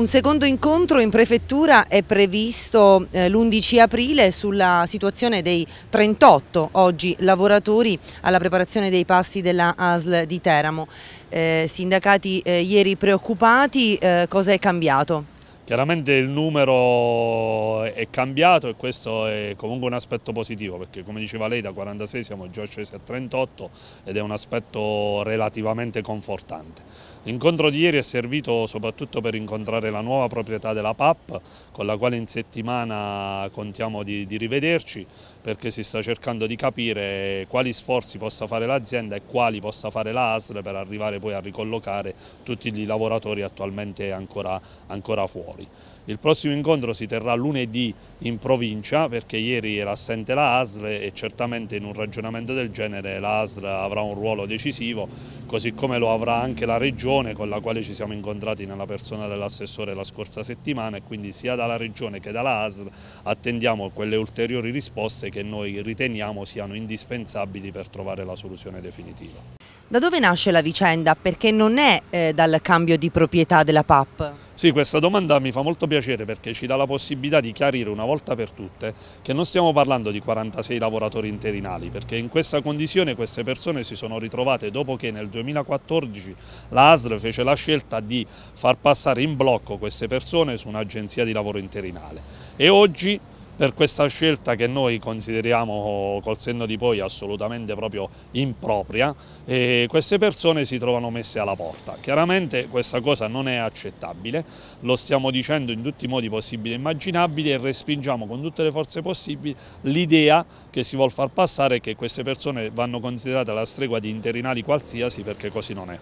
Un secondo incontro in prefettura è previsto eh, l'11 aprile sulla situazione dei 38 oggi lavoratori alla preparazione dei passi della ASL di Teramo. Eh, sindacati eh, ieri preoccupati, eh, cosa è cambiato? Chiaramente il numero è cambiato e questo è comunque un aspetto positivo perché come diceva lei da 46 siamo già scesi a 38 ed è un aspetto relativamente confortante. L'incontro di ieri è servito soprattutto per incontrare la nuova proprietà della PAP con la quale in settimana contiamo di, di rivederci perché si sta cercando di capire quali sforzi possa fare l'azienda e quali possa fare la ASL per arrivare poi a ricollocare tutti i lavoratori attualmente ancora, ancora fuori. Napoli. Il prossimo incontro si terrà lunedì in provincia perché ieri era assente la ASL e certamente in un ragionamento del genere la ASL avrà un ruolo decisivo così come lo avrà anche la regione con la quale ci siamo incontrati nella persona dell'assessore la scorsa settimana e quindi sia dalla regione che dalla ASL attendiamo quelle ulteriori risposte che noi riteniamo siano indispensabili per trovare la soluzione definitiva. Da dove nasce la vicenda? Perché non è eh, dal cambio di proprietà della PAP? Sì, questa domanda mi fa molto piacere perché ci dà la possibilità di chiarire una volta per tutte che non stiamo parlando di 46 lavoratori interinali, perché in questa condizione queste persone si sono ritrovate dopo che nel 2014 la ASR fece la scelta di far passare in blocco queste persone su un'agenzia di lavoro interinale e oggi per questa scelta che noi consideriamo col senno di poi assolutamente proprio impropria e queste persone si trovano messe alla porta. Chiaramente questa cosa non è accettabile, lo stiamo dicendo in tutti i modi possibili e immaginabili e respingiamo con tutte le forze possibili l'idea che si vuole far passare che queste persone vanno considerate alla stregua di interinali qualsiasi perché così non è.